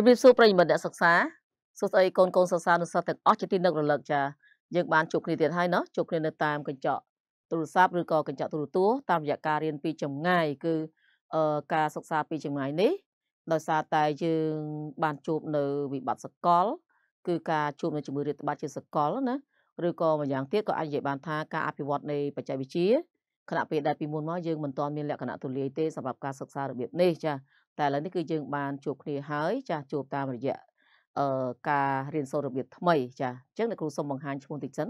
ជំរាបសួរប្រិយមិត្តអ្នកសិក្សាសួស្ដីកូនកូនសិស្សានុសិស្សទាំងអស់ជាទីនឹករលឹកចាយើងបានជួបគ្នាទៀតហើយណោះជួបគ្នានៅតាមកញ្ចក់ទូរស័ព្ទឬក៏កញ្ចក់ទូរទស្សន៍តាមរយៈការរៀនពីចម្ងាយគឺការសិក្សាពីចម្ងាយនេះ ដោយសារតែយើងបានជួបនៅវិបត្តិសកលគឺ ការជួបនៅជាមួយរាតត្បាតជាសកលណាឬក៏ម្យ៉ាងទៀតក៏អាចនិយាយបានថាការអភិវឌ្ឍនៃបច្ចេកវិទ្យាខណៈពេលដែលពីមុនមកយើងមិនទាន់មានលក្ខណៈទូលាយទេសម្រាប់ការសិក្សារបៀបនេះចាតែឥឡូវនេះគឺយើង បានជួបគ្នាហើយចាជួបតាមរយៈអឺការរៀនសូត្ររបៀបថ្មីចាអញ្ចឹងអ្នកគ្រូសូមបង្ហាញឈ្មោះតិចសិន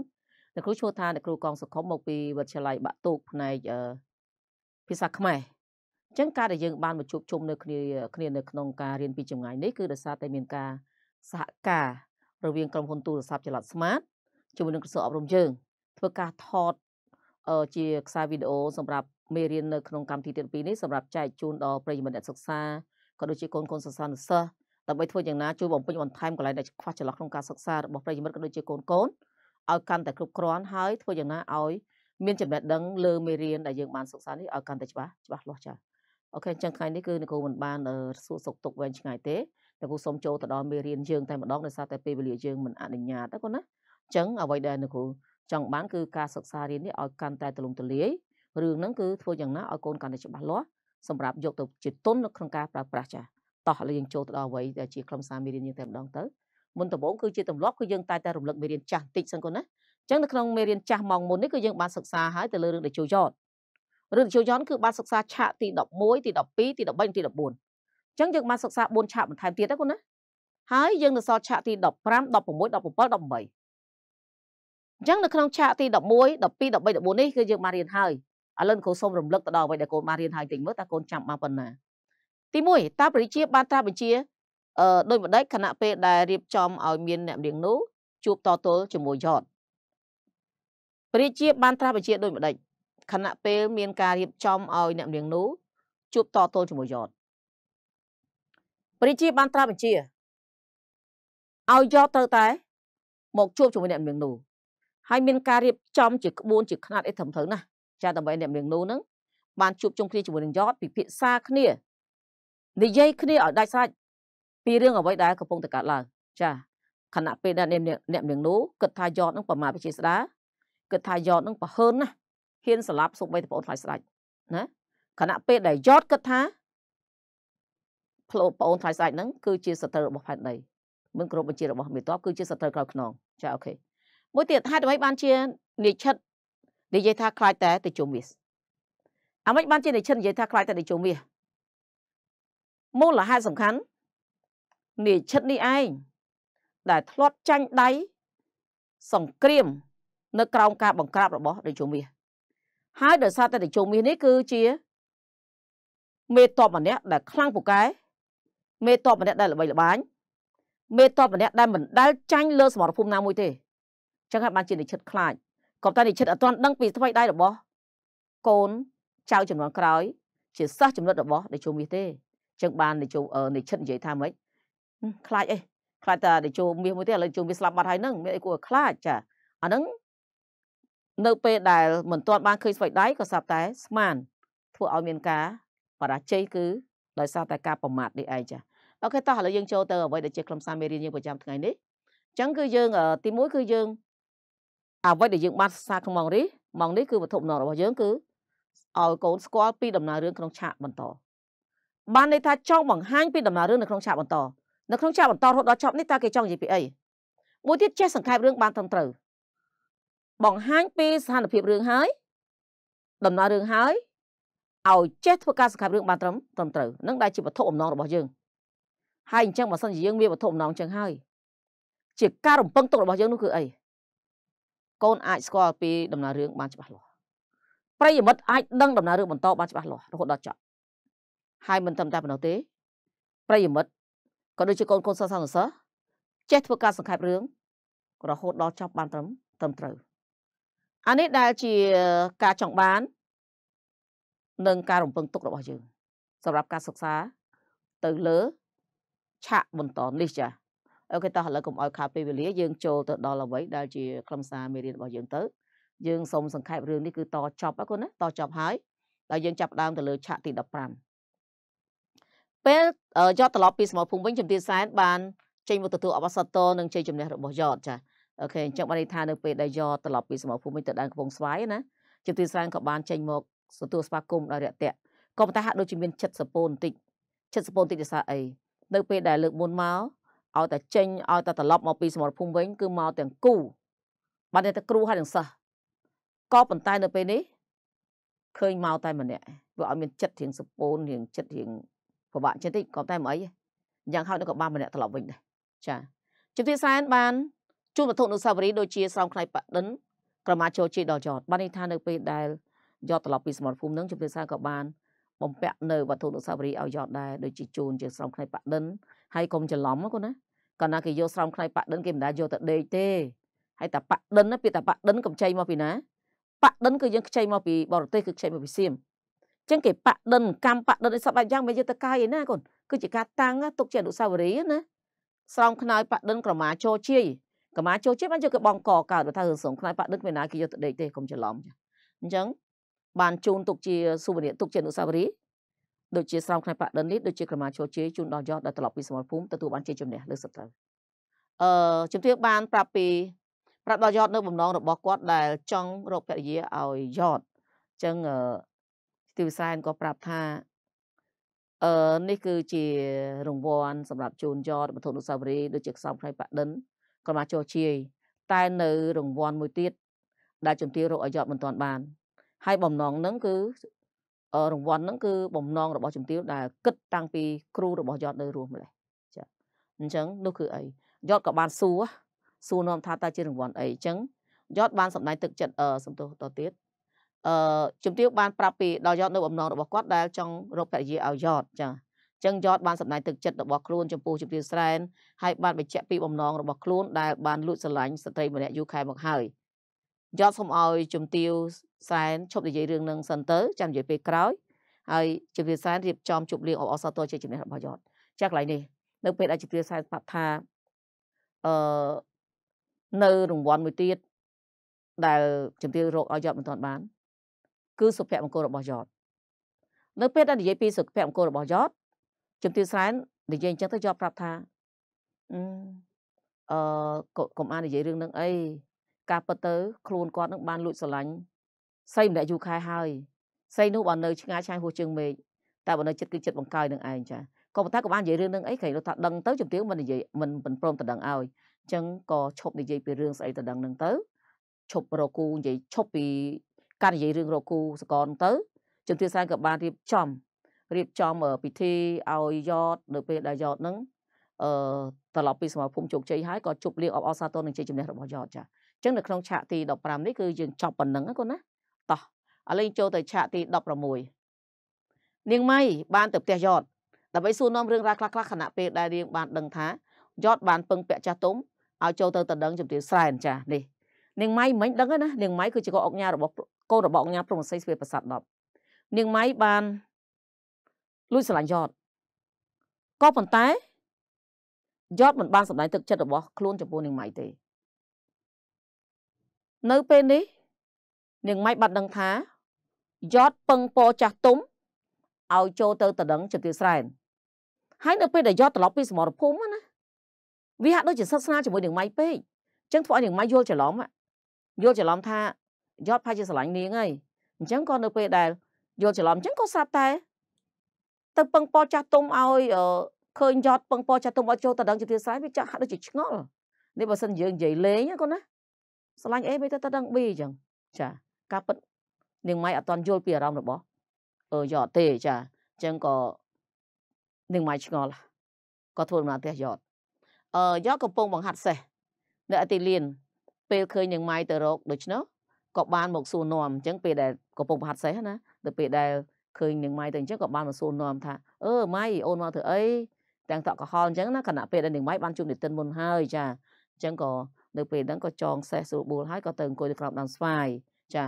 អ្នកគ្រូឈ្មោះថាអ្នកគ្រូកងសុខុមមកពីវិទ្យាល័យបាក់ទូកផ្នែកអឺភាសាខ្មែរអញ្ចឹងការដែលយើងបានមកជួបជុំនៅគ្នាគ្នានៅក្នុងការរៀនពីចម្ងាយនេះគឺដោយសារតែមានការសហការរវាងក្រុមហ៊ុនទូរស័ព្ទចល័ត Smart ជាមួយនឹងក្រសួងអប់រំយើងធ្វើការថតជាខ្សែវីដេអូសម្រាប់មេរៀននៅក្នុងកម្មវិធីទី2នេះសម្រាប់ចែកជូនដល់ប្រិយមិត្តអ្នកសិក្សាក៏ដូចជាកូនកូនសិស្សានុសិស្សដើម្បីធ្វើយ៉ាងណាជួយបំពេញបន្ថែមកន្លែងដែលខ្វះចន្លោះក្នុងការសិក្សារបស់ប្រិយមិត្តក៏ដូចជាកូនកូនឲ្យកាន់តែគ្រប់គ្រាន់ហើយធ្វើយ៉ាងណាឲ្យមានចំណេះដឹងលើមេរៀនដែលយើងបានសិក្សានេះឲ្យកាន់តែច្បាស់ច្បាស់លាស់ចា៎អូខេអញ្ចឹងថ្ងៃនេះគឺលោកគ្រូមិនបានសួរសុខទុក្ខវែងឆ្ងាយទេតែគ្រូសូមចូលទៅដល់មេរៀនយើងតែម្ដងដោយសារតែពេលវេលាយើងមិនអនុញ្ញាតណាគាត់ណាអញ្ចឹងអ្វីដែលលោកគ្រូចង់បានគឺការសិក្សារៀននេះឲ្យកាន់តែទូលំទូលាយរឿងហ្នឹងគឺធ្វើយ៉ាងណាឲ្យកូនកាន់តែច្បាស់លាស់សម្រាប់យកទៅជាទុននៅក្នុងការប្រើប្រាស់ចាតោះឥឡូវយើងចូលទៅដល់អ្វីដែលជាខ្លឹមសារមេរៀនយើងតែម្ដងទៅមុនដំបូងគឺជាទម្លាប់គឺយើងតែតែរំលឹកមេរៀនចាស់បន្តិចសិនគាត់ណាអញ្ចឹងនៅក្នុងមេរៀនចាស់ម៉ោងមុននេះគឺយើងបានសិក្សាហើយទៅលើរឿងដែលជួយយតរឿងជួយយតគឺបានសិក្សាឆាកទី11ទី12ទី13ទី14អញ្ចឹងយើងបានសិក្សា4ឆាកបន្ថែមទៀតណាគាត់ណាហើយយើងនៅសល់ឆាកទី15 16 17 18អញ្ចឹងនៅក្នុងឆាកទី11 12 13 14នេះគឺយើងបានរៀនហើយឥឡូវកូនសូមរំលឹកទៅដល់អ្វីដែលកូនបានរៀនហើយតិចមើលតើកូនចាំបានប៉ុណ្ណាទី1តើព្រះរាជាបានត្រាស់បញ្ជាអឺដោយម្ដេចខណៈពេលដែលរៀបចំឲ្យមានអ្នករៀងនោះជួបតទល់ជាមួយយតព្រះរាជាបានត្រាស់បញ្ជា ដោយម្ដេចខណៈពេលមានការរៀបចំឲ្យអ្នករៀងនោះជួបតទល់ជាមួយយតព្រះរាជាបានត្រាស់បញ្ជាឲ្យយតត្រូវតែមកជួបជាមួយអ្នករៀងនោះហើយមានការរៀបចំជាក្បួនជាខ្នាតអីត្រឹមត្រូវណាស់ចាដើម្បីអ្នកនាងនោះនឹងបានជួបជុំគ្នាជាមួយនឹងយ៉តពិភាក្សាគ្នានិយាយគ្នាឲ្យដាច់ស្រេចពីរឿងអ្វីដែលកំពុងតែកើតឡើងចាខណៈពេលដែលអ្នកអ្នកនាងនោះគិតថាយ៉តនឹងប្រមាថវិជាស្ដាគិតថាយ៉តនឹងប្រហើនណាហ៊ានស្លាប់សុបបីតប្អូនថ្លៃស្ដាច់ណាខណៈពេលដែលយ៉តគិតថាប្អូនប្អូនថ្លៃស្ដាច់ហ្នឹងគឺជាសត្រូវរបស់ផែនដីមិនគ្រប់បញ្ជារបស់មេតបគឺជាសត្រូវក្រៅខ្នងចាអូខេមួយទៀតហេតុអ្វីបានជានិច្ឆិតនិយាយថាខ្លាចតែទៅជុំវាអ្មេចបានជានិឈិននិយាយថាខ្លាចតែទៅជុំវាមូលហេតុសំខាន់និឈិននេះឯងដែលធ្លាប់ចាញ់ដៃសង្គ្រាម នៅក្រោមការបង្ក្រាបរបស់តេជោមាសហើយដោយសារតែតេជោមាសនេះគឺជាមេតបម្នាក់ដែល ខ្លាំងពូកែមេតបម្នាក់ដែលល្បីល្បាញមេតបម្នាក់ដែលមិនដែលចាញ់លើសមរភូមិណាមួយទេអញ្ចឹងហើយបានជានិឈិតខ្លាចក៏តែនិស្សិតអត់ទាន់ដឹងពីស្វ័យដៃរបស់កូនចៅចំនួនក្រោយជាសិស្សចំណុចរបស់តេជោមាសទេចឹងបានតេជោនិស្សិតនិយាយថាម៉េចខ្លាចអីខ្លាចតែតេជោមាសមួយទេឥឡូវជោមាសស្លាប់បាត់ហើយនឹងមានអីគួរខ្លាចចាអាហ្នឹងនៅពេលដែលមិនទាន់បានឃើញស្វ័យដៃក៏ស្រាប់តែស្មាន ធ្វើឲ្យមានការបរាជ័យគឺដោយសារតែការប្រមាថនេះឯងចាអូខេតោះឥឡូវយើងចូលទៅអ្វីដែលជាខ្លឹមសារមេរៀនយើងប្រចាំថ្ងៃនេះអញ្ចឹងគឺយើងទី1គឺយើងអ្វីដែលយើងបានសាកក្នុងម៉ងនេះម៉ងនេះគឺវត្ថុបំណងរបស់យើងគឺឲ្យកូនស្គាល់ពីដំណើររឿងក្នុងឆាកបន្តបានន័យថាចង់បង្ហាញពីដំណើររឿងនៅក្នុងឆាកបន្តនៅក្នុងឆាកបន្តរហូតដល់ចប់នេះតើគេចង់និយាយពីអីមួយទៀតចេះសង្ខេបរឿងបានត្រឹមត្រូវបង្ហាញពីស្ថានភាពរឿងហើយ ដំណើររឿងហើយឲ្យចេះធ្វើការសង្ខេបរឿងបានត្រឹមត្រឹមត្រូវនឹងដែលជាវត្ថុអំណងរបស់យើងហើយអញ្ចឹងបើសិនជាយើងមានវត្ថុអំណងអញ្ចឹងហើយជាការរំពឹងទុករបស់យើងនោះគឺអីកូនអាចស្គាល់ពីដំណើររឿងបានច្បាស់លាស់ប្រិយមិត្តអាចដឹងដំណើររឿងបន្តបានច្បាស់លាស់រហូតដល់ចប់ហើយមិនត្រឹមតែប៉ុណ្ណោះទេប្រិយមិត្តក៏ដូចជាកូនកូនសិស្សសិស្សសិស្សចេះធ្វើការសង្ខេបរឿងរហូតដល់ចប់បានត្រឹមត្រឹមត្រូវអានេះដែលជាការចង់បាននិងការរំពឹងទុករបស់យើងសម្រាប់ការសិក្សា ទៅលើឆាកបន្តនេះចាអូខេតោះឥឡូវកុំឲ្យខាតពេលវេលាយើងចូលទៅដល់អ្វីដែលជាខ្លឹមសារមេរៀនរបស់យើងទៅយើងសូមសង្ខេបរឿងនេះគឺតចប់ណាគុណណាតចប់ហើយហើយយើងចាប់ដើមទៅលើឆាកទី15ពេលយកត្រឡប់ពីសមរភូមិវិញជំទាវសែនបានចេញមកទទួលអបសតតនឹងជ័យជំនះរបស់យតចាអូខេអញ្ចឹងបានន័យថានៅពេលដែលយកត្រឡប់ពីសមរភូមិវិញទៅដែនកំពង់ស្វាយណាជំទាវសែនក៏បានចេញមកទទួលស្វាគមន៍ដោយរាក់ទាក់ក៏ប៉ុន្តែហាក់ដូចជាមានចិត្តសពោបន្តិចចិត្តសពោបន្តិចដូចថាអីនៅពេលដែលលើកមុនមកឲ្យតែចេញឲ្យតែត្រឡប់មកពីសមរភូមិវិញគឺមកទាំងគូបានតែគ្រូហើយនឹងសិស្សក៏ប៉ុន្តែនៅពេលនេះឃើញមកតែម្នាក់វាឲ្យមានចិត្តរៀងសពូនរៀងចិត្តរៀងពិបាកចិត្តតិចក៏តែមិនអីយ៉ាងហោចក៏បានម្នាក់ត្រឡប់វិញដែរចាជំទាវសែនបានជួនវត្ថុអនុស្សាវរីយ៍ដូចជាស្រោមខ្នៃប៉ដិនក្រមាជោជ័យដល់ចតបានន័យថានៅពេលដែលយកត្រឡប់ពីសមរភូមិនឹងជំទាវសែនក៏បានបំពាក់នៅវត្ថុអនុស្សាវរីយ៍ឲ្យយកដែរដូចជាជូនជាស្រោមខ្នៃប៉ាដិនហើយកុំច្រឡំណាកូនណាកាលណាគេយកស្រោមខ្នៃប៉ាដិនគេមិនដែរយកទៅដេកទេហើយតាប៉ាដិនណាពាក្យតាប៉ាដិនកំចៃមកពីណាប៉ាដិនគឺយើងខ្ចីមកពីបរទេសគឺខ្ចីមកពីសៀមចឹងគេប៉ាដិនកម្មប៉ាដិនឲ្យសពបែបយ៉ាងមិនយកទៅកាយឯណាកូនគឺជាការតាំងទុកជាអនុស្សាវរីយ៍ណាស្រោមខ្នើយប៉ាដិនក្រមាជោជាយកម្មាជោជាតិបានយកគេបងកកើតថារឿងស្រងខ្លាយប៉ាដឹកមេណាគេយកទៅដេកទេកុំច្រឡំចាអញ្ចឹងបានជូនទុកជាសុវនីទុកជាអនុស្សាវរីយ៍ដូចជាស្រោមខ្នែប៉ាដិននេះដូចជាក្រមាជោជ័យជូនដល់យោដែលត្រឡប់ពីសមរភូមិទទួលបានជ័យជំនះលើសត្រូវអឺជំទាវបានប្រាប់ពី ប្រាប់ដល់យອດនៅបំណងរបស់គាត់ដែលចង់រកភរិយាឲ្យយອດអញ្ចឹងអឺទីវិសែនក៏ប្រាប់ថាអឺនេះគឺជា រង្វាន់សម្រាប់ជូនយອດវត្ថុអនុស្សាវរីយ៍ដូចជាខ្សោមខ្នែប៉ាដិន ក្រមាជោជ័យតែនៅរង្វាន់មួយទៀតដែលជំទាវរកឲ្យយອດមិនទាន់បានហើយបំណងហ្នឹងគឺរង្វាន់ហ្នឹងគឺ បំណងរបស់ជំទាវដែលគិតតាំងពី គ្រូរបស់យត់នៅរស់ម្លេះចាអញ្ចឹងនោះគឺអីយត់ក៏បានសួរសួរនាំថាតើជារង្វាន់អីអញ្ចឹងយត់បានសម្ដែងទឹកចិត្តអឺសំទោសតទៀតអឺជំទាវបានប្រាប់ពីដល់យត់នៅបំណងរបស់គាត់ដែលចង់រកភរិយាឲ្យយត់ចាអញ្ចឹងយត់បានសម្ដែងទឹកចិត្តរបស់ខ្លួនចំពោះជំទាវស្រែនហើយបានបញ្ជាក់ពីបំណងរបស់ខ្លួនដែលបានលួចស្រឡាញ់ស្ត្រីម្នាក់យូរខែមកហើយយកសូមឲ្យជំទាវសែនឈប់និយាយរឿងនឹងសិនទៅចាំនិយាយពេលក្រោយហើយជំទាវសែនរៀបចំជប់លៀងអបអសតជាជំនះរបស់យត់ចាក់កន្លែងនេះនៅពេលដែលជំទាវសែនប្រាប់ថាអឺនៅរង្វាន់មួយទៀតដែលជំទាវរកឲ្យយត់មិនទាន់បាន គឺ សុភមង្គលរបស់យត់នៅ ពេលដែលនិយាយពីសុភមង្គលរបស់យត់ជំទាវសែន និយាយអញ្ចឹងទៅយត់ប្រាប់ថាអឺកុំអាននិយាយរឿងនឹងអីការពិតទៅខ្លួនគាត់នឹងបានលួចស្រឡាញ់សៃម្នាក់យូរខែហើយសៃនោះបើនៅឆ្ងាយឆាយហួសជើងមេឃតែបើនៅចិត្តគឺចិត្តបង្កើយនឹងឯងចាក៏ប៉ុន្តែក៏បាននិយាយរឿងនឹងអីគេលោកថាដឹងទៅជំទាវមិននិយាយមិនមិនព្រមទៅដឹងឲ្យអញ្ចឹងក៏ឈប់និយាយពីរឿងស្អីទៅដឹងនឹងទៅឈប់រកគូនិយាយឈប់ពីការនិយាយរឿងរកគូសកនទៅជំទាវសែនក៏បានរៀបចំរៀបចំពិធីឲ្យយອດនៅពេលដែលយອດនឹងអឺត្រឡប់ពីសមរភូមិជោគជ័យហើយក៏ជប់លៀងអបអរសាទរនឹងជ័យជំនះរបស់យອດចាចឹងនៅក្នុងឆាកទី15នេះគឺយើងចប់ប៉ុណ្្នឹងណាកូនណាតោះឥឡូវចូលទៅឆាកទី16នាងម៉ៃបានទៅផ្ទះយត់ដើម្បីសួរនាំរឿងរ៉ាវខ្លះៗខណៈពេលដែលនាង បានដឹងថាយត់បានពឹងពាក់ចាស់ទុំឲ្យចូលទៅតដឹងជំទាវស្រែនចានេះនាងម៉ៃមិនដឹងទេណានាងម៉ៃគឺជាកូនអុកញ៉ារបស់កូនរបស់អុកញ៉ាព្រំស័យស្វេប្រាសាទ10នាងម៉ៃបានលួចស្រឡាញ់យត់ក៏ប៉ុន្តែយត់មិនបានសម្ដែងទឹកចិត្តរបស់ខ្លួនចំពោះនាងម៉ៃទេនៅពេលនេះនាងម៉ៃបានដឹងថាយ៉តពឹងពោចាស់ទុំឲ្យចូលទៅតដឹងជាទាស្រែន ហើយនៅពេលដែលយ៉តត្រឡប់ពីសមរភូមិណាវាហាក់ដូចជាសិក្សាជាមួយនាងម៉ៃពេកអញ្ចឹងធ្វើឲ្យនាងម៉ៃយល់ច្រឡំយល់ច្រឡំថាយ៉តផាជាស្រឡាញ់នាងហើយអញ្ចឹងក៏នៅពេលដែលយល់ច្រឡំអញ្ចឹងក៏ស្រាប់តែទៅពឹងពោចាស់ទុំឲ្យឃើញយ៉តពឹងពោចាស់ទុំឲ្យចូលតដឹងជាទាស្រែវាចាស់ហាក់ដូចជាឆ្ងល់នេះបើសិនយើងនិយាយលេងណាកូនណាស្រឡាញ់អីមិនទៅទៅដឹង B អញ្ចឹងចាការពិតនាងម៉ៃអត់តន់យល់ពីអារម្មណ៍របស់អឺយកទេចាអញ្ចឹងក៏នាងម៉ៃឆ្ងល់ក៏ធ្វើដំណើរផ្ទះយកអឺយកកំពុងបង្ហាត់សេះនៅអតិលៀនពេលឃើញនាងម៉ៃទៅរកដូច្នោះក៏បានមកសួរនាំអញ្ចឹងពេលដែលកំពុងបង្ហាត់សេះណាទៅពេលដែលឃើញនាងម៉ៃទៅអញ្ចឹងក៏បានមកសួរនាំថាអឺម៉ៃអូនមកធ្វើអីទាំងតក់កហល់អញ្ចឹងណាខណៈពេលដែលនាងម៉ៃបានជួបនិតិនមុនហើយចាអញ្ចឹងក៏នៅពេលហ្នឹងក៏ចងសេះស្រួលបួលហើយក៏ទៅអង្គុយនៅក្រោមដើមស្វាយចា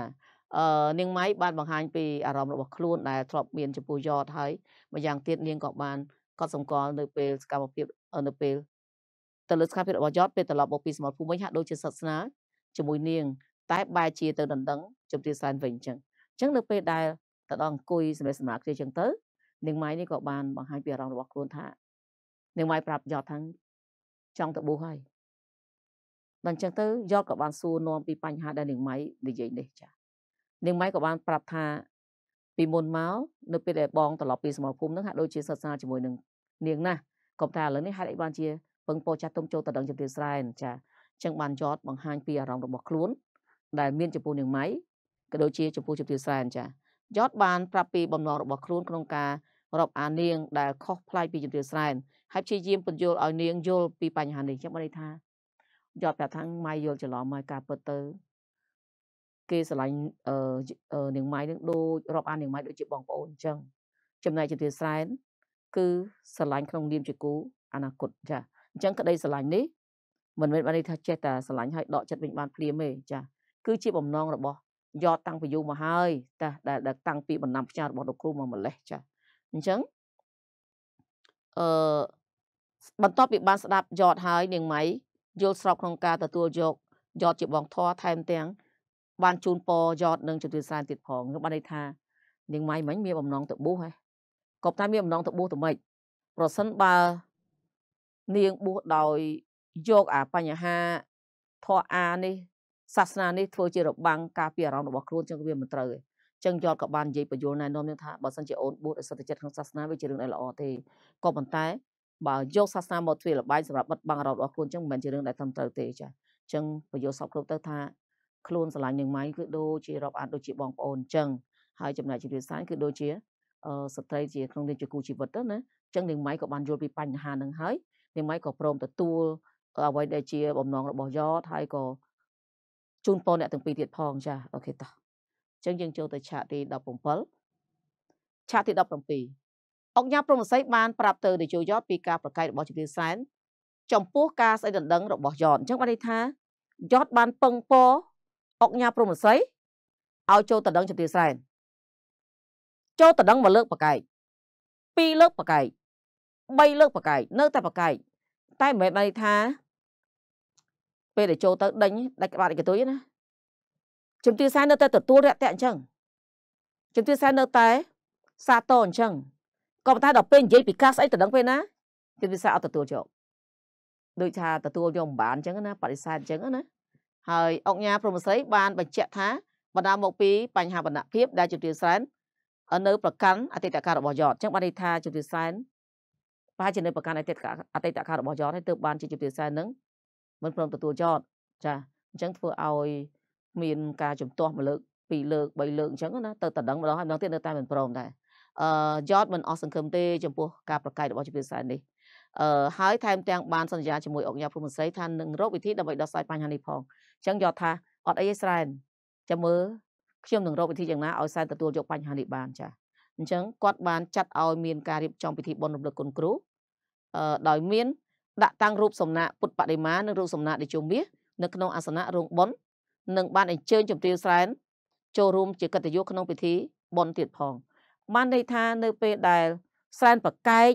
អឺនាងម៉ៃបានបង្ហាញពីអារម្មណ៍របស់ខ្លួនដែលធ្លាប់មានចំពោះយ៉តហើយម្យ៉ាងទៀតនាងក៏បានកត់សម្គាល់នៅពេលសកម្មភាពនៅពេលទៅលើសកម្មភាពរបស់យ៉តពេលត្រឡប់មកពីសមរភូមិវិញហាក់ដូចជាសាសនាជាមួយនាង តែបែរជាទៅដណ្ដឹងជំទាវសែនវិញអញ្ចឹងអញ្ចឹងនៅពេលដែលទៅដល់អង្គុយសម្រាប់សម្រាប់គ្នាអញ្ចឹងទៅនាងម៉ៃនេះក៏បានបង្ហាញពីអារម្មណ៍របស់ខ្លួនថានាងម៉ៃប្រាប់យ៉តថាចង់ទៅបួសហើយដល់អញ្ចឹងទៅយកក៏បានសួរនាំពីបញ្ហាដែលនាងម៉ៃនិយាយនេះចា នាងម៉ៃក៏បានប្រាប់ថា ពីមុនមកនៅពេលដែលបងត្រឡប់ពីសមាគមនឹងហាក់ដូចជាសិក្សាជាមួយនឹងនាងណាស់ក៏តែឥឡូវនេះហេតុអីបានជាពឹងពោចាស់ទុំចូលទៅដឹងជំរាបស្រែនចាអញ្ចឹងបានយត់បង្ហាញពីអារម្មណ៍របស់ខ្លួនដែលមានចំពោះនាងម៉ៃក៏ដូចជាចំពោះជំរាបស្រែនចាយត់បានប្រាប់ពីបំណងរបស់ខ្លួនក្នុងការរាប់អានាងដែលខុសប្លែកពីជំរាបស្រែនហើយព្យាយាមពន្យល់ឲ្យនាងយល់ពីបញ្ហានេះចឹងបានន័យថាយកប្រាប់ថាម៉ៃយល់ច្រឡំហើយការពិតទៅគេស្រឡាញ់អឺនាងម៉ៃនឹងដូចរាប់អាននាងម៉ៃដូចជាបងប្អូនអញ្ចឹងចំណែកជាទាស្រែនគឺស្រឡាញ់ក្នុងនាម ជាគូអនាគតចាអញ្ចឹងក្តីស្រឡាញ់នេះមិនមែនបានន័យថាចេះតែស្រឡាញ់ហើយដកចិត្តវិញបានភ្លាមទេចា គឺជាបំណងរបស់យកតាំងពីយូរមកហើយតែដែលតាំងពីបណ្ដាំផ្ញើរបស់លោកគ្រូមកម្លេះចាអញ្ចឹងអឺបន្ទាប់ពីបាន ស្ដាប់យອດហើយនាងម៉ៃយល់ស្របក្នុងការទទួលយកយອດជាបងធေါ်ថែមទាំងបានជូនពរយອດនិងជំរាបសួរទៀតផងខ្ញុំបានន័យថានាងម៉ៃមិញមានបំណងទៅបួសហ៎ក៏តែមានបំណងទៅបួសទៅម៉េចប្រសិនបើនាងបួសដោយយកអាបញ្ហាធေါ်អានេះសាសនានេះធ្វើជារបាំងការពារអារម្មណ៍របស់ខ្លួនចឹងវាមិនត្រូវទេចឹងយល់ក៏បាននិយាយបញ្យលណែនាំនឹងថាបើសិនជាអូនបួសដោយសន្តិចិត្តក្នុងសាសនាវាជារឿងដែលល្អទេក៏ប៉ុន្តែបើយកសាសនាមកធ្វើលបាយសម្រាប់បិទបាំងរបស់ខ្លួនចឹងមិនមែនជារឿងដែលត្រឹមត្រូវទេចាអញ្ចឹងបញ្យល់សពគ្រប់ទៅថាខ្លួនស្រឡាញ់នឹងម៉ៃគឺដូចជារាប់អានដូចជាបងប្អូនអញ្ចឹងហើយចំណែកជារឿងសានគឺដូចជាស្ត្រីជាក្នុងនាមជាគូជីវិតទៅណាអញ្ចឹងនាងម៉ៃក៏បានយល់ពីបញ្ហានឹងហើយនាងម៉ៃក៏ព្រមទទួលអ្វីដែល ជា បំណងរបស់យ៉តហើយក៏ជូនពរអ្នកទាំងពីរទៀតផង ចាអូខេតោះអញ្ចឹងយើងចូលទៅឆាកទី17ឆាកទី17អង្គការព្រំស័យបានប្រាប់ទៅនយោបាយពីការប្រកែករបស់ជំទាវសែនចំពោះការស្អីដណ្ដឹង របស់យ៉តអញ្ចឹងបានន័យថាយ៉តបានពឹងពោអង្គការព្រំស័យឲ្យចូលតដឹងជំទាវសែនចូលតដឹងមកលើកប្រកែក2លើកប្រកែក3លើកប្រកែកនៅតែប្រកែកតែមិនមែនបានន័យថាពេលដែលចូលទៅដេញដាច់ក្បាលឯកទុយណាជំទាវសែននៅតែទទួលរាក់ទាក់អញ្ចឹងជំទាវសែននៅតែសាតអញ្ចឹងក៏ប៉ុន្តែដល់ពេលនិយាយពីការស្អីទៅដឹងពេលណាគេវាសាអត់ទទួលយកដូចថាទទួលយកមិនបានអញ្ចឹងណាបដិសេធអញ្ចឹងណាហើយអង្គញាព្រមស្រីបានបញ្ជាក់ថាបណ្ដាលមកពីបញ្ហាបណ្ដាភាពដែលជំទាវសែននៅប្រកាន់អតីតកាលរបស់យតអញ្ចឹងបានន័យថាជំទាវសែនប្រហែលជានៅប្រកាន់អតីតកាលអតីតកាលរបស់យតហើយទើបបានជាជំទាវសែននឹងមិនព្រមទទួលយតចាអញ្ចឹងធ្វើឲ្យ មាន ការជំទាស់មួយលើកពីរលើកបីលើកអញ្ចឹងណាទៅតដឹងម្ដងហើយម្ដងទៀតនៅតែមិនព្រមដែរអឺយតមិនអស់សង្ឃឹមទេចំពោះការប្រកែករបស់ជីវិតសែននេះអឺហើយថែមទាំងបានសន្យាជាមួយអង្គការព្រំស្រីថានឹងរកវិធីដើម្បីដោះស្រាយបញ្ហានេះផងអញ្ចឹងយតថាអត់អីឯស្រែនចាំមើលខ្ញុំនឹងរកវិធីយ៉ាងណាឲ្យសែនទទួលយកបញ្ហានេះបានចា៎អញ្ចឹងគាត់បានចាត់ឲ្យមានការរៀបចំពិធីបុណ្យរំលឹកគុណគ្រូអឺដោយមានដាក់តាំងរូបសំណាកពុទ្ធបដិមានិងរូបសំណាកតេជោមាសនៅក្នុងអាសនៈរោងបុណ្យនិងបានអញ្ជើញជំទាវស្រែនចូលរួមជាកិត្តិយសក្នុងពិធីបុណ្យទៀតផង។បានន័យថានៅពេលដែលស្រែនប្រកែក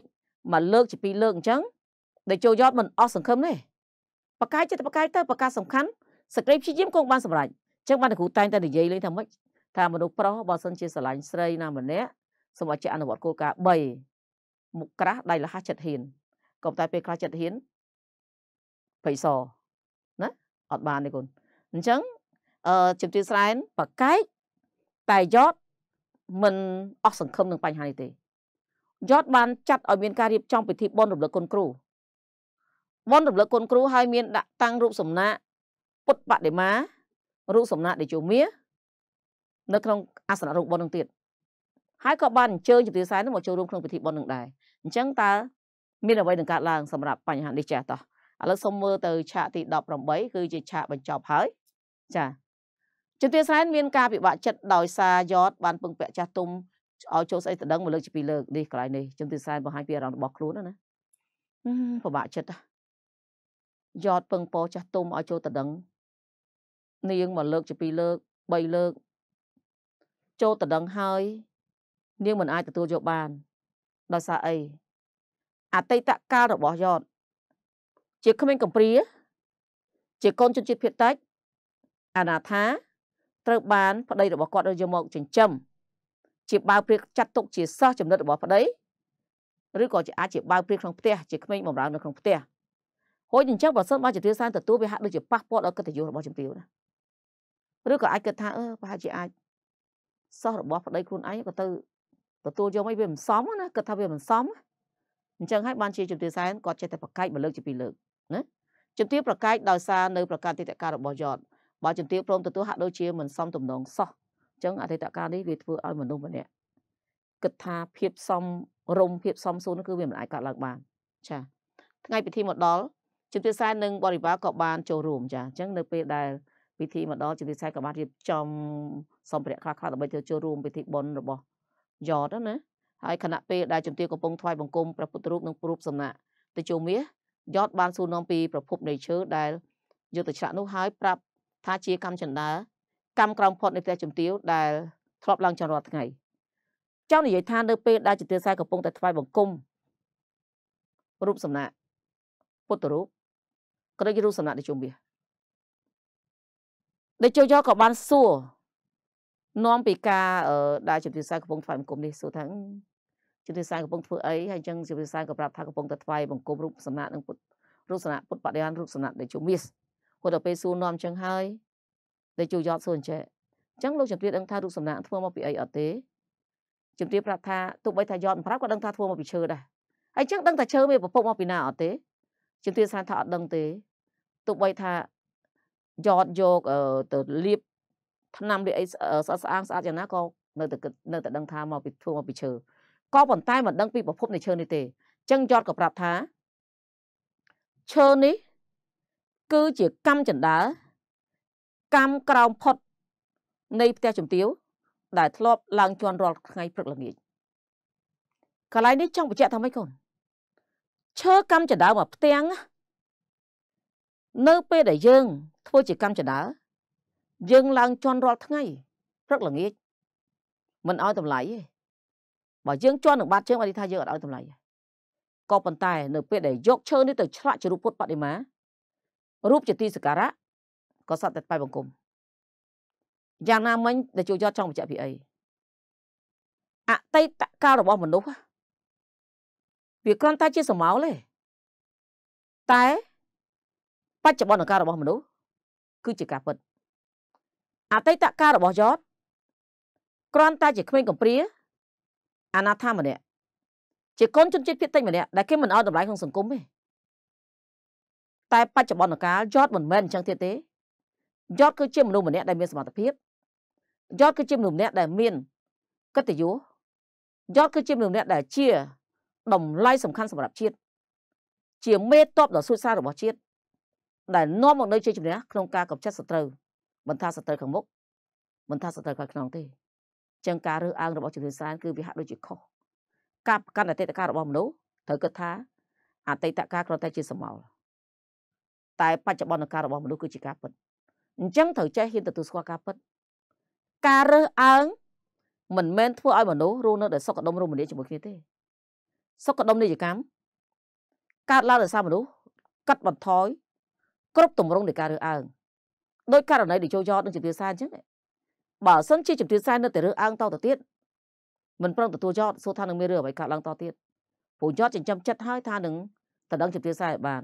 មកលើកជាពីរលើកអញ្ចឹងដែលចូលយត់មិនអស់សង្ឃឹមទេប្រកែកចិត្តប្រកែកទៅប្រកាសសំខាន់សក្តិព្យាយាមកងបានសម្រេចអញ្ចឹងបានតែគ្រូតែងតែនិយាយលេងថាម៉េចថាមនុស្សប្រុសបើសិនជាស្រឡាញ់ស្រីណាម្នាក់សូមឲ្យចេះអនុវត្តគោលការណ៍3មុខក្រាស់ដៃលះចិត្តហ៊ានក៏តែពេលខ្លះចិត្តហ៊ានភ័យសណាអត់បានទេគុណអញ្ចឹងអឺជំទាវស្រែនប្រកែកតែយត់មិន អស់សង្ឃឹមនឹងបញ្ហានេះទេយត់បានចាត់ឲ្យមានការរៀបចំពិធីបុណ្យរំលឹកគុណគ្រូបុណ្យរំលឹកគុណគ្រូឲ្យមាន ដាក់តាំងរូបសំណាកពុទ្ធបដិមារូបសំណាកដែលជមានៅក្នុងអាសនៈរូបបុណ្យនឹងទៀតហើយក៏បានអញ្ជើញជំទាវសែនមកចូលរួមក្នុងពិធីបុណ្យនឹងដែរអញ្ចឹងតើមានអ្វីនឹងកើតឡើងសម្រាប់បញ្ហានេះចាស់តោះឥឡូវសូមមើលទៅឆាកទី18គឺជាឆាកបញ្ចប់ហើយចា៎ជនជាតិអ៊ីស្រាអែលមានការពិបាកចិត្តដោយសារយ៉តបានពឹងពាក់ចាស់ទុំឲ្យចូលស្អីទៅដឹងមកលើកជាពីរលើកនេះកន្លែងនេះជនជាតិអ៊ីស្រាអែលបង្ហាញពីអារម្មណ៍របស់ខ្លួនណាពិបាកចិត្តយ៉តពឹងពោចាស់ទុំឲ្យចូលទៅដឹង នាងមកលើកជាពីរលើក3លើកចូលទៅដឹងហើយនាងមិនអាចទទួលយកបានដោយសារអីអតីតកាលរបស់យ៉តជាក្មេងកំព្រាជាកូនជនជាតិភៀតតិចអនាថាត្រូវបានប្តីរបស់គាត់យកមកចិញ្ចឹមជាបាវព្រាកចាត់ទុកជាសិស្សចំណិតរបស់ប្តីឬក៏ជាអាចជាបាវព្រាកក្នុងផ្ទះជាក្មេងបំរើនៅក្នុងផ្ទះហើយអញ្ចឹងបើសិនបើជាទាសានទទួលវាហាក់ដូចជាប៉ះពាល់ដល់កិត្តិយសរបស់ជំរាវណាឬក៏អាចគិតថាអឺប្រហែលជាអាចសោះរបស់ប្តីខ្លួនឯងក៏ទៅទទួលយកឲ្យវាមិនសមណាគិតថាវាមិនសមអញ្ចឹងហើយបានជាជំទាវសែនគាត់ចេះតែប្រកែកមួយលើកជាពីរលើកណាជំទាវប្រកែកដោយសារនៅប្រកាសទីតការរបស់យត់បើចន្ទាព្រមទទួលហាក់ដូចជាមិនសមតំណងសោះអញ្ចឹងអតីតកាលនេះវាធ្វើឲ្យមនុស្សម្នាក់គិតថាភាពសមរម្យភាពសមសួនគឺវាមិនអាចកើតឡើងបានចាថ្ងៃពិធីមកដល់ជំទាវសែននិង បរិវារក៏បាន ចូលរួមចាអញ្ចឹងនៅពេលដែលពិធីមកដល់ជំទាវសែនក៏បានរៀបចំសម្ភារៈខ្លះៗដើម្បីទៅចូលរួមពិធីបុណ្យរបស់យ៉តណាហើយខណៈពេលដែលជំទាវកំពុងថ្វាយបង្គំព្រះពុទ្ធរូបនិងរូបសំណាកទៅជុំមាសយ៉តបានសួរនាំពីប្រភពនៃឈើដែលយកទៅឆ្លាក់នោះហើយប្រាប់ថាជាកម្មចន្ទាកម្មក្រោមផុតនៃផ្ទះជំទាវដែលធ្លាប់ឡើងចរាល់ថ្ងៃចង់និយាយថានៅពេលដែលជំទាវខ្សែកំពុងតែថ្វាយបង្គំរូបសំណាកពុទ្ធរូបក្រឹករូបសំណាកនៃជុំវាដែលចូលយកក៏បានសួរនាំពីការដែលជំទាវខ្សែកំពុងថ្វាយបង្គំនេះសួរថាជំទាវខ្សែកំពុងធ្វើអីហើយអញ្ចឹងជំទាវខ្សែក៏ប្រាប់ថាកំពុងតែថ្វាយបង្គំរូបសំណាកនឹងពុទ្ធរូបសំណាកពុទ្ធបដិញ្ញារូបសំណាកនៃជុំវាគាត់ទៅពេលសួរនាំចឹងហើយតែជួយកសួរអញ្ចេះអញ្ចឹងលោកជំរាបដឹងថារូបសំណាកធ្វើមកពីអីអត់ទេជំរាបប្រាប់ថាទោះបីថាយកមិនប្រាប់ក៏ដឹងថាធ្វើមកពីឈើដែរហើយអញ្ចឹងដឹងថាឈើវាប្រពុកមកពីណាអត់ទេជំរាបស្ថានថាអត់ដឹងទេទោះបីថាយកយកទៅលាបថ្នាំលាបអីស្អាតស្អាងស្អាតយ៉ាងណាក៏នៅតែនៅតែដឹងថាមកពីធ្វើមកពីឈើក៏ប៉ុន្តែមិនដឹងពីប្រភពនៃឈើនេះទេអញ្ចឹងយត់ក៏ប្រាប់ថាឈើនេះគឺជាកម្មចន្ទាកម្មក្រោមផុតនៃផ្ទះជំទាវដែលធ្លាប់ឡើងជន់រាល់ថ្ងៃព្រឹកល្ងាចកន្លែងនេះចង់បញ្ជាក់ថាម៉េចកូនឈើកម្មចន្ទាមកផ្ទាំងនៅពេលដែលយើង ធ្វើជាកម្មចន្ទាយើងឡើងជន់រាល់ថ្ងៃព្រឹកល្ងាចមិនឲ្យតម្លៃទេបើយើងជន់នឹងបាត់ជើងបានថាយើងអត់ឲ្យតម្លៃទេក៏ប៉ុន្តែ នៅ ពេលដែលយកឈើនេះទៅឆ្លាក់ជារូបពុទ្ធបដិមារូបជាទីសក្ការៈក៏សត្វតែបែបង្គំយ៉ាងណាមិញដែលជួយយត់ចង់បញ្ជាក់ពីអីអតីតកាលរបស់មនុស្សវាគ្រាន់តែជាសមោលទេតែ បច្ចុប្បន្នកាលរបស់មនុស្សគឺជាការពិតអតីតកាលរបស់យត់គ្រាន់តែជាក្មេងកំព្រាអនាថាម្នាក់ជាកូនជនជាតិភៀតតិចម្នាក់ដែលគេមិនឲ្យតម្លៃក្នុងសង្គមទេតែបច្ចុប្បន្នកាលយត់មិនមែនអញ្ចឹងទៀតទេយត់គឺជាមនុស្សម្នាក់ដែលមានសមត្ថភាពយត់គឺជាមនុស្សម្នាក់ដែលមានកិត្តិយសយត់គឺជាមនុស្សម្នាក់ដែលជាតម្លៃសំខាន់សម្រាប់ជាតិជាមេតបដ៏សុខសាន្តរបស់ជាតិដែលនាំមកនៅជាជំនះក្នុងការកម្ចាត់សត្រូវមិនថាសត្រូវខាងមុខមិនថាសត្រូវខាងក្នុងទេចឹងការរើសអើងរបស់ជំនឿសានគឺវាហាក់ដូចជាខុសការប្រកាន់អតីតកាលរបស់មនុស្សត្រូវគិតថាអតីតកាលគ្រាន់តែជាសមោលតែបច្ចុប្បន្នការរបស់មនុស្សគឺជាការពិតអញ្ចឹងត្រូវចេះហ៊ានទទួលស្គាល់ការពិតការរើសអើងមិនមែនធ្វើឲ្យមនុស្សរស់នៅដោយសុខដុមរមនាជាមួយគ្នាទេសុខដុមនីយកម្មកើតឡើងដោយសារមនុស្សកាត់បន្ថយគ្រប់ទម្រង់នៃការរើសអើងដោយករណីដែលចូលយកនឹងជំទាវសែនអញ្ចឹងបើសិនជាជំទាវសែននៅតែរើសអើងតទៅទៀតមិនប្រឹងទទួលយកសួរថានឹងមានរឿងអ្វីកើតឡើងតទៀតព្រោះយកចិញ្ចឹមចិត្តហើយថានឹងតដឹងជំទាវសែនឲ្យបាន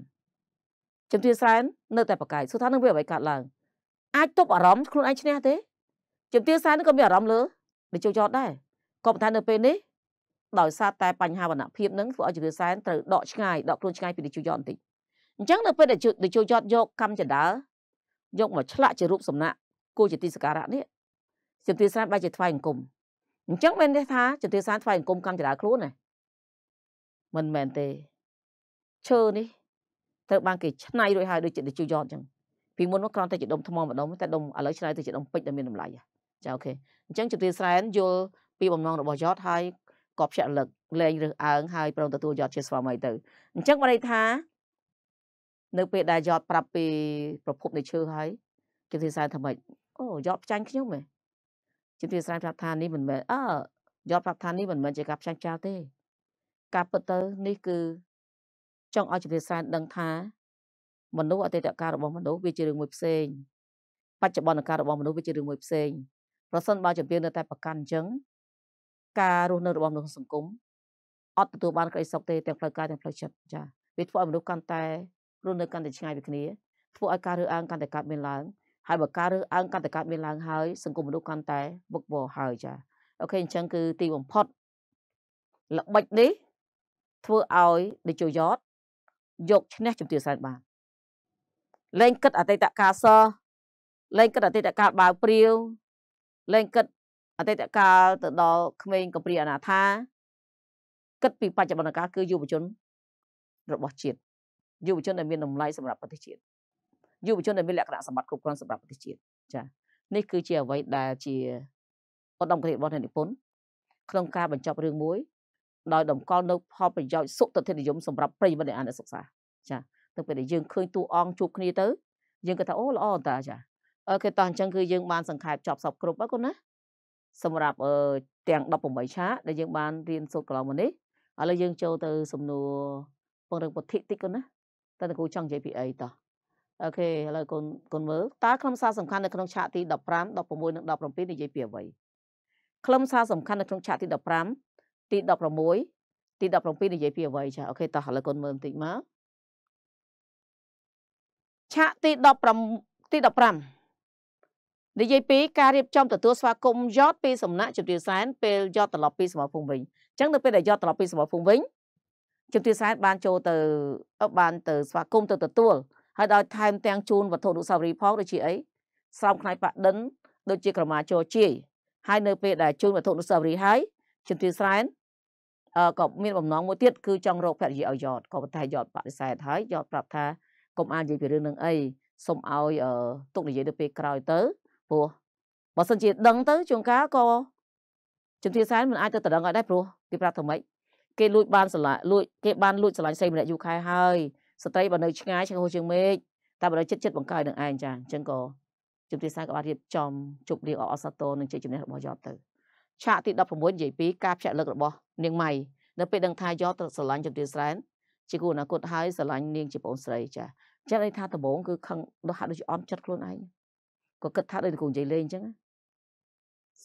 ជំទាវសែននៅតែប្រកាយសួរថានឹងវាអ្វីកើតឡើងអាចទប់អារម្មណ៍ខ្លួនឯងឈ្នះទេជំទាវសែនក៏មានអារម្មណ៍លើនឹងចូលចតដែរក៏ប៉ុន្តែនៅពេលនេះដោយសារតែបញ្ហាវណ្ណភាពនឹងធ្វើឲ្យជំទាវសែនត្រូវដកឆ្ងាយដកខ្លួនឆ្ងាយពីនឹងចូលចតបន្តិចអញ្ចឹងនៅពេលដែលនឹងចូលចតយកកម្មចដាលយកមកឆ្លាក់ជារូបសំណាក់គូជាទីសក្ការៈនេះជំទាវសែនបែរជាថ្វាយអង្គមអញ្ចឹងមែនទេថាជំទាវសែនថ្វាយអង្គមកម្មចដាលខ្លួនណាមិនមែនទេឈើនេះត្រូវបានគេឆ្នៃរួចហើយដូចជាជូយ៉តអញ្ចឹងពីមុនមកគ្រាន់តែជាដុំថ្មម្ដុំតែដុំឥឡូវឆ្នៃទៅជាដុំពេជ្រដែលមានតម្លៃចាអូខេអញ្ចឹងជំរាបស្រែនយល់ពីបំណងរបស់យ៉តហើយក៏ភ្ជាក់លឹកលែងរើសអើងហើយប្រងទទួលយ៉តជាស្វាមីទៅអញ្ចឹងបានន័យថានៅពេលដែលយ៉តប្រាប់ពី ប្រភពនៃឈើហើយជំរាបស្រែនថាម៉េចអូយ៉តផ្ចាញ់ខ្ញុំហ៎ជំរាបស្រែនប្រាប់ថានេះមិនមែនអឺយ៉តប្រាប់ថានេះមិនមែនជាការផ្ចាញ់ចោលទេ ការពិតទៅនេះគឺចង់ឲ្យជំនាញសែនដឹងថាមនុស្សអតីតកាលរបស់មនុស្សវាជារឿងមួយផ្សេងបច្ចុប្បន្នកាលរបស់មនុស្សវាជារឿងមួយផ្សេងប្រសិនបើចម្រៀងនៅតែ ប្រកាន់អញ្ចឹងការរស់នៅរបស់មនុស្សសង្គមអត់ទទួលបានក្តីសុខទេទាំងផ្លូវកាយទាំងផ្លូវចិត្តចា៎វាធ្វើឲ្យមនុស្សកាន់តែរស់នៅកាន់តែឆ្ងាយពីគ្នាធ្វើឲ្យការរើសអើងកាន់តែកើតមានឡើងហើយបើការរើសអើងកាន់តែកើតមានឡើងហើយសង្គមមនុស្សកាន់តែវឹកវរហើយចា៎អូខេអញ្ចឹងគឺទីបំផុតល្បិចនេះធ្វើឲ្យដេជោយតយកឈ្នះជំទាវសែនបានលែងគិតអតីតកាលសោះលែងគិតអតីតកាលបាវព្រាវលែងគិតអតីតកាលទៅដល់ក្មេងកំព្រាអនាថាគិតពីបច្ចុប្បន្នកាលគឺយុវជន របស់ជាតិយុវជនដែលមានតម្លៃសម្រាប់ប្រទេសជាតិយុវជនដែលមានលក្ខណៈសម្បត្តិគ្រប់គ្រាន់សម្រាប់ប្រទេសជាតិចា៎នេះគឺជាអ្វីដែលជាឧត្តមគតិរបស់អ្នកនិពន្ធក្នុងការបញ្ចប់រឿងមួយដោយតម្កល់នៅផលប្រយោជន៍សុខទិដ្ឋិនិយម សម្រាប់ប្រិយមិត្តដែលអានសិក្សាចាទៅពេលដែលយើងឃើញតួអង្គជួបគ្នាទៅយើងក៏ថាអូល្អតាចាអូខេតោះអញ្ចឹងគឺយើងបានសង្ខេបចប់សពគ្រប់ហើយគុណណាសម្រាប់អឺទាំង18ឆាកដែលយើង បានរៀនសូត្រកន្លងមកនេះឥឡូវយើងចូលទៅសំណួរពង្រឹងពុទ្ធិតិចគុណណាតើតើគ្រូចង់និយាយពីអីតោះអូខេឥឡូវគុណគុណមើលតើខ្លឹមសារសំខាន់នៅក្នុងឆាកទី15 16និង17និយាយពីអ្វីខ្លឹមសារសំខាន់នៅក្នុងឆាកទី15ទី16ទី17និយាយពីអ្វីចាអូខេតោះឥឡូវកូនមើលបន្តិចមកឆាកទី15ទី15និយាយពីការរៀបចំទទួលស្វាគមន៍យត់ពីសំណាក់ជំទាវសែនពេលយត់ត្រឡប់ពីសមរភូមិវិញអញ្ចឹងនៅពេលដែលយត់ត្រឡប់ពីសមរភូមិវិញជំទាវសែនបានចូលទៅបាន ទៅស្វាគមន៍ទៅទទួលហើយដោយថែមទាំងជូនវត្ថុអនុស្សាវរីយ៍ផងដូចជាអីស្រោមខ្នៃប៉ាដិនដូចជាក្រមាជោជាយហើយនៅពេលដែលជូនវត្ថុអនុស្សាវរីយ៍ហើយជំទាវសែនក៏មានបំណងមួយទៀតគឺចង់រកភរិយាឲ្យយត់ក៏ប៉ុន្តែយត់បដិសេធហើយយត់ប្រាប់ថាកុំអាចនិយាយពីរឿងនឹងអីសូមឲ្យទុកនិយាយទៅពេលក្រោយទៅព្រោះបើសិនជាដឹងទៅជួនកាលក៏ជំទាវសែនមិនអាចទៅតដឹងឲ្យដែរព្រោះគេប្រាប់ថាម៉េចគេលួច បានស្លាលួចគេបានលួចស្លាញ់ស្រីម្នាក់យូរខែហើយស្ត្រីបើនៅឆ្ងាយឆ្ងោះជាងមេឃតែបើនៅចិត្តចិត្តបង្កើតនឹងឯងចាអញ្ចឹងក៏ជំទាវសែនក៏បានរៀបចំជប់លៀងអអសតោនឹងជ័យជំនះរបស់យត់ទៅឆាកទី16និយាយពីការភ្ញាក់លឹករបស់នាងម៉ៃនៅពេលដឹងថាយ៉បត្រូវស្រឡាញ់ជំទាវស្រែនជាគូអនាគតហើយស្រឡាញ់នាងជាប្អូនស្រីចាចឹងន័យថាដំបងគឺខឹងដូចហាក់ដូចអន់ចិត្តខ្លួនឯងក៏គិតថាដូចគ្រូនិយាយលេងអញ្ចឹង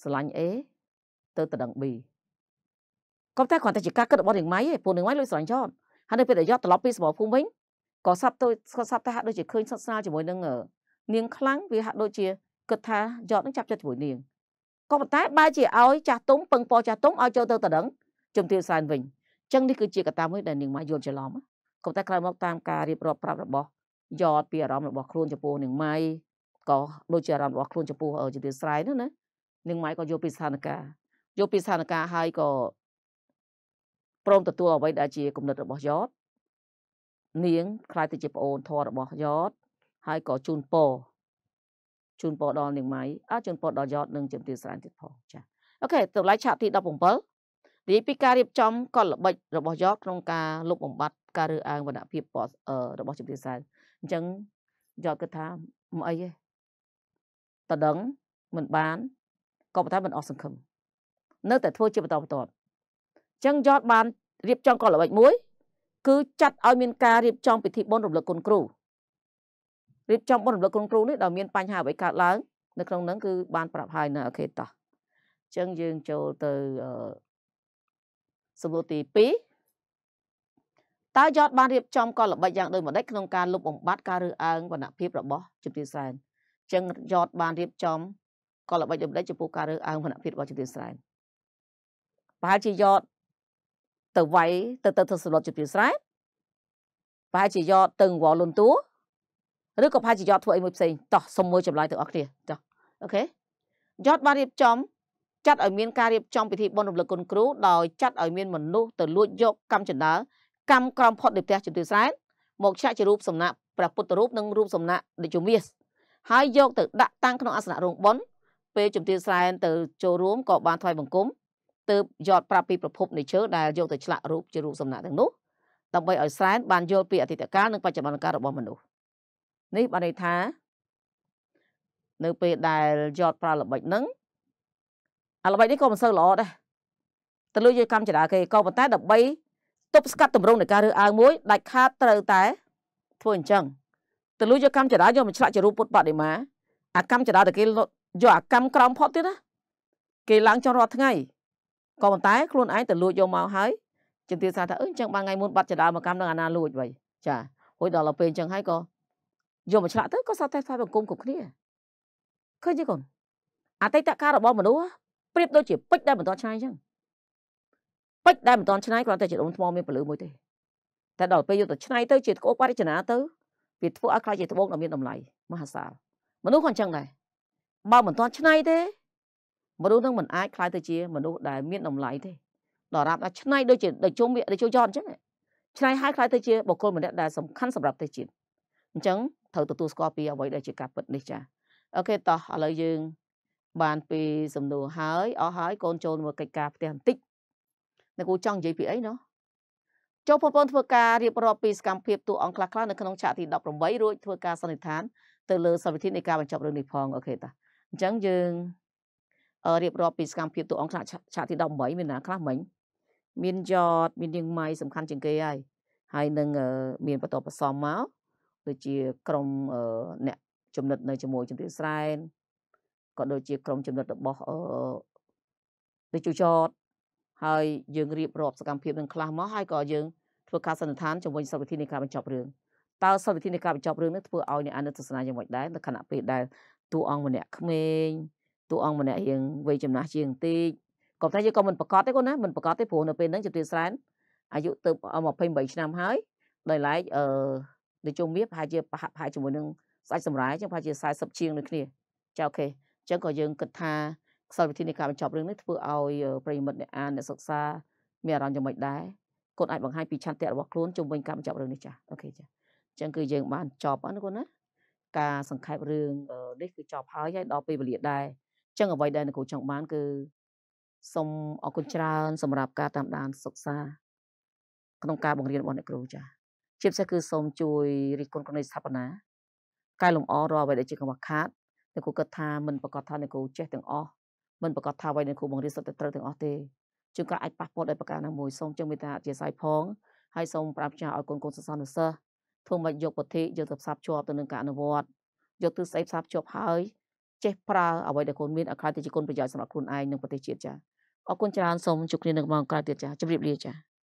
ស្រឡាញ់ A ទៅតដឹង B ក៏តែគ្រាន់តែជាការគិតរបស់នាងម៉ៃឯងពូនាងម៉ៃលួចស្រឡាញ់ចោតហើយនៅពេលដែលយកត្រឡប់ពីសមរភូមិវិញក៏សាប់ទៅក៏សាប់តែហាក់ដូចជាឃើញសត់ស្នាលជាមួយនឹងនាងខ្លាំងវាហាក់ដូចជាគិតថាយកនឹងចាប់ចិត្តជាមួយនាងក៏ប៉ុន្តែបើជាឲ្យចាស់ទុំពឹងពអចាស់ទុំឲ្យចូលទៅតដឹងជំទាវស្រែនវិញអញ្ចឹងនេះគឺជាកត្តាមួយដែលនាងម៉ាយល់ច្រឡំក៏ប៉ុន្តែក្រោយមកតាមការរៀបរាប់ប្រាប់របស់យອດពីអារម្មណ៍របស់ខ្លួនចំពោះនាងម៉ៃក៏ដូចជាអារម្មណ៍របស់ខ្លួនចំពោះជំទាវស្រែននោះណានាងម៉ៃក៏យល់ពីស្ថានភាពយល់ពីស្ថានភាពហើយក៏ព្រមទទួលអ្វីដែលជាគំនិតរបស់យອດនាងខ្លាចទៅជាប្អូនធររបស់យອດហើយក៏ជូនពរជូនពរដល់នាងម៉ៃអើជូនពរដល់យອດនិងជំទាវស្រានទៀតផងចាអូខេតម្លៃឆាកទី17និយាយពីការរៀបចំកលល្បិចរបស់យອດក្នុងការលុបបំបាត់ការរើអើងវណ្ណភាព របស់ជំទាវស្រានអញ្ចឹងយອດគិតថាមិនអីទេតដឹងមិនបានក៏ប៉ុន្តែមិនអស់សង្ឃឹមនៅតែធ្វើជាបន្តបន្ទាប់អញ្ចឹងយອດបានរៀបចំកលល្បិចមួយគឺចាត់ឲ្យមានការរៀបចំពិធីបុណ្យរំលឹកគុណគ្រូរៀបចំបុណ្យរំលឹកគុណគ្រូនេះដល់មានបញ្ហាអ្វីកើតឡើង នៅក្នុងហ្នឹងគឺបានប្រាប់ហើយនៅអូខេតោះអញ្ចឹងយើងចូលទៅសំណួរទី2តើយត់បានរៀបចំ កលល្បិចយ៉ាងដូចម្តេចក្នុងការលុបបំបាត់ការរើសអើងវណ្ណភាពរបស់ជំទាវសែនអញ្ចឹងយត់បានរៀបចំកលល្បិចដូចម្តេចចំពោះការរើសអើងវណ្ណភាពរបស់ជំទាវសែនប្រហែលជាយត់ទៅវាយទៅទៅទៅសន្លត់ជំទាវសែនប្រហែលជាយត់ទៅងវល់លុនទួឬក៏ប្រហែលជាយត់ធ្វើអីមួយផ្សេងតោះសុំមើលចម្លើយទាំងអស់គ្នាចុះអូខេយត់បានរៀបចំចាត់ឲ្យមានការរៀបចំពិធីបុណ្យរំលឹកគុណគ្រូដោយចាត់ឲ្យមានមនុស្សទៅលួចយកកម្មចណ្ដើកម្មក្រំផុតនៃផ្ទះជំទាវស្រែតមកឆ្លាក់ជារូបសំណាកព្រះពុទ្ធរូបនិងរូបសំណាកដេជមាសហើយយកទៅដាក់តាំងក្នុងអាសនៈរោងបុណ្យពេលជំទាវស្រែនទៅចូលរួមក៏បានថ្វាយបង្គំទើបយត់ប្រាប់ពីប្រភពនៃឈើដែលយកទៅឆ្លាក់រូបជារូបសំណាកទាំងនោះដើម្បីឲ្យស្រែនបានយល់ពីអតីតកាលនិងបច្ចុប្បន្នកាលរបស់មនុស្សនេះបានន័យថានៅពេលដែលយកប្រើល្បិចហ្នឹងអាល្បិចនេះក៏មិនសូវល្អដែរទៅលើយកកម្មចរាគេក៏ប៉ុន្តែដើម្បីទប់ស្កាត់ទម្រង់នៃការរើអើងមួយដាច់ខាតត្រូវតែធ្វើអញ្ចឹងទៅលើយកកម្មចរាយកមកឆ្លាក់ជារូបពុទ្ធបដិមាអាកម្មចរាតែគេយកអាកម្មក្រំផុតទៀតណាគេឡើងចុះរាល់ថ្ងៃក៏ប៉ុន្តែខ្លួនឯងទៅលួចយកមកហើយជំទាវសាថាអឺអញ្ចឹងបានថ្ងៃមុនបាត់ចរាមកកម្មនឹងអាណាលួចវិញចារួចដល់ទៅពេលអញ្ចឹងហើយក៏យកមកឆ្លាក់ទៅក៏សតតែផ្សាយបង្គំគ្រប់គ្នាឃើញទេកូនអតីតកាលរបស់មនុស្សប្រៀបដូចជាពេជ្រដែលមិនទាន់ឆ្នៃអញ្ចឹងពេជ្រដែលមិនទាន់ឆ្នៃគ្រាន់តែជាដុំថ្មមានពលឺមួយទេតែដល់ពេលយកទៅឆ្នៃទៅជាក្អោបបរិចនាទៅវាធ្វើឲ្យខ្លាចជាត្បូងដ៏មានតម្លៃមហាសាលមនុស្សក៏អញ្ចឹងដែរបើមិនទាន់ឆ្នៃទេមនុស្សនឹងមិនអាចខ្លាចទៅជាមនុស្សដែលមានតម្លៃទេដល់រាប់ថាឆ្នៃដូចជាដូចជុំវាដូចជោយអត់អញ្ចឹងឆ្នៃហើយខ្លាចទៅជាបុគ្គលម្នាក់ដែលសំខាន់សម្រាប់ប្រទេសជាតិអញ្ចឹងត្រូវទទួលស្គាល់ពីអ្វីដែលជាការពិតនេះចាអូខេតោះឥឡូវយើងបានពីសំណួរហើយអស់ហើយកូនចូលមកកិច្ចការផ្ទះបន្តិចអ្នកគូចង់និយាយពីអីណោះចូលបងប្អូនធ្វើការរៀបរាប់ពីសកម្មភាពតួអង្គខ្លះៗនៅក្នុងឆាកទី18រួចធ្វើការសន្និដ្ឋាន ទៅលើសវិធីនៃការបញ្ចប់រឿងនេះផងអូខេតាអញ្ចឹងយើងរៀបរាប់ពីសកម្មភាពតួអង្គខ្លះឆាកទី18មានណាខ្លះមិញមានយតមាននាងម៉ៃសំខាន់ជាងគេហើយហើយនឹងមានបន្តបន្សំមកដូចជាក្រុមអ្នកចំណិតនៅជាមួយជំរាបស្រែនក៏ដូចជាក្រុមចំណិតរបស់ទៅជួចតហើយយើងរៀបរាប់សកម្មភាពនឹងខ្លះមកហើយក៏យើងធ្វើការសន្និដ្ឋានជំវិញសពវិធីនៃការបញ្ចប់រឿងតើសពវិធីនៃការបញ្ចប់រឿងនេះធ្វើឲ្យអ្នកអានទស្សនាយ៉ាងម៉េចដែរនៅខណៈពេលដែលតួអង្គម្នាក់ក្មេងតួអង្គម្នាក់រៀងវ័យចំណាស់ជាងបន្តិចក៏តែយើងក៏មិនប្រកាសទេគាត់ណាមិនប្រកាសទេព្រោះនៅពេលហ្នឹងជំរាបស្រែនអាយុទៅ28ឆ្នាំហើយដោយឡែកអឺដែលជុំវាប្រហែលជាប្រហាក់ប្រហែលជាមួយនឹងស្អាតសម្រាយចឹងប្រហែលជា40ជាងដូចគ្នាចាអូខេអញ្ចឹងក៏យើងគិតថាខ្សែវិធីនៃការបញ្ចប់រឿងនេះធ្វើឲ្យប្រិយមិត្តអ្នកអានអ្នកសិក្សាមានអារម្មណ៍យ៉ាងម៉េចដែរគាត់អាចបង្ហាញពីឆន្ទៈរបស់ខ្លួនជុំវិញការបញ្ចប់រឿងនេះចាអូខេចាអញ្ចឹងគឺយើងបាន ចប់អត់ណាគាត់ណាការសង្ខេបរឿងនេះគឺចប់ហើយហើយ ដល់ពេលវេលាដែរអញ្ចឹងអ្វីដែលអ្នកគ្រូចង់បានគឺសូមអរគុណច្រើន សម្រាប់ការតាមដានសិក្សា ក្នុងការបង្រៀនរបស់អ្នកគ្រូចា៎ជាពិសេសគឺសូមជួយរិះគន់ក្នុងស្ថាបនាកែលម្អរាល់អ្វីដែលជាកង្វះខាតអ្នកគ្រូគិតថាមិនប្រកាសថាអ្នកគ្រូចេះទាំងអស់មិនប្រកាសថាអ្វីអ្នកគ្រូបង្រៀនសុទ្ធតែត្រូវទាំងអស់ទេជួនកាលអាចប៉ះពាល់ដោយប្រការណាមួយសូមជើងមេត្តាអធិស្ឋានផងហើយសូមប្រាប់ចាឲ្យកូនកូនសិស្សានុសិស្សធ្វើមិនយកពុទ្ធិយកទៅផ្សារភ្ជាប់ទៅនឹងការអនុវត្តយកទិសស្អីផ្សារភ្ជាប់ហើយចេះប្រើអ្វីដែលខ្លួនមានឲ្យខ្លាយទៅជាគុណប្រយោជន៍សម្រាប់ខ្លួនឯងនិងប្រទេសជាតិចាអរគុណច្រើនសូមជួបគ្នានៅម៉ោងក្រោយទៀតចាជម្រាបលាចា